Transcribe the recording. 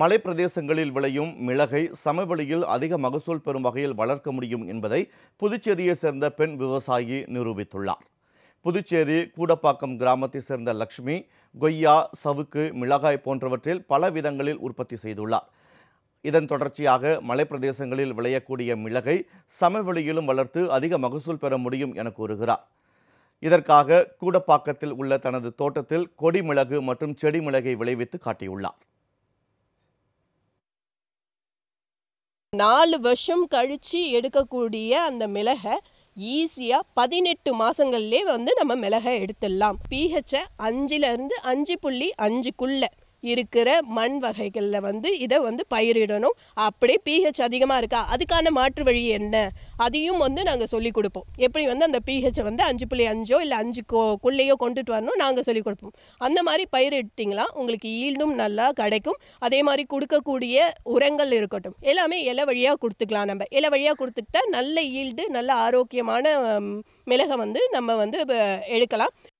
மலைப்பிரதேசங்களில் விளையும் மிளகை சமவெளியில் அதிக மகசூல் பெறும் வகையில் வளர்க்க முடியும் என்பதை புதுச்சேரியை சேர்ந்த பெண் விவசாயி நிரூபித்துள்ளார் புதுச்சேரி கூடப்பாக்கம் கிராமத்தை சேர்ந்த லக்ஷ்மி கொய்யா சவுக்கு மிளகாய் போன்றவற்றில் பல விதங்களில் உற்பத்தி செய்துள்ளார் இதன் தொடர்ச்சியாக மலைப்பிரதேசங்களில் விளையக்கூடிய மிளகை சமவெளியிலும் வளர்த்து அதிக மகசூல் பெற முடியும் என கூறுகிறார் இதற்காக கூடப்பாக்கத்தில் உள்ள தனது தோட்டத்தில் கொடி மிளகு மற்றும் செடி மிளகை விளைவித்து காட்டியுள்ளார் நாலு வருஷம் கழித்து எடுக்கக்கூடிய அந்த மிளகை ஈஸியாக பதினெட்டு மாதங்கள்லே வந்து நம்ம மிளகை எடுத்துடலாம் பிஹெச்சை அஞ்சுலேருந்து அஞ்சு புள்ளி அஞ்சுக்குள்ளே இருக்கிற மண் வகைகளில் வந்து இதை வந்து பயிரிடணும் அப்படியே பிஹெச் அதிகமாக இருக்கா அதுக்கான மாற்று வழி என்ன அதையும் வந்து நாங்கள் சொல்லிக் கொடுப்போம் எப்படி வந்து அந்த பிஹெச்சை வந்து அஞ்சு புள்ளி அஞ்சோ இல்லை குள்ளையோ கொண்டுட்டு வரணும் நாங்கள் சொல்லிக் கொடுப்போம் அந்த மாதிரி பயிரிட்டிங்களா உங்களுக்கு ஈல்டும் நல்லா கிடைக்கும் அதே மாதிரி கொடுக்கக்கூடிய உரங்கள் இருக்கட்டும் எல்லாமே இலை வழியாக கொடுத்துக்கலாம் நம்ம இலை வழியாக கொடுத்துக்கிட்டா நல்ல ஈல்டு நல்ல ஆரோக்கியமான மிளகை வந்து நம்ம வந்து எடுக்கலாம்